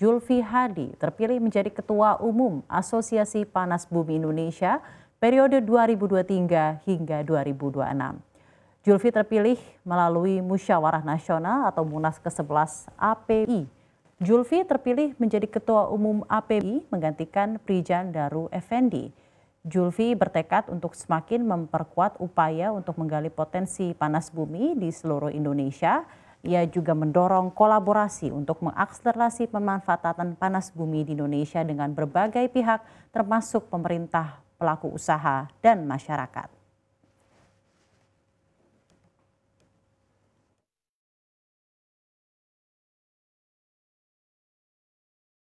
Julfi Hadi terpilih menjadi Ketua Umum Asosiasi Panas Bumi Indonesia periode 2023 hingga 2026. Julfi terpilih melalui Musyawarah Nasional atau Munas ke-11 API. Julfi terpilih menjadi Ketua Umum API menggantikan Prijan Daru Effendi. Julfi bertekad untuk semakin memperkuat upaya untuk menggali potensi panas bumi di seluruh Indonesia ia juga mendorong kolaborasi untuk mengakselerasi pemanfaatan panas bumi di Indonesia dengan berbagai pihak termasuk pemerintah, pelaku usaha, dan masyarakat.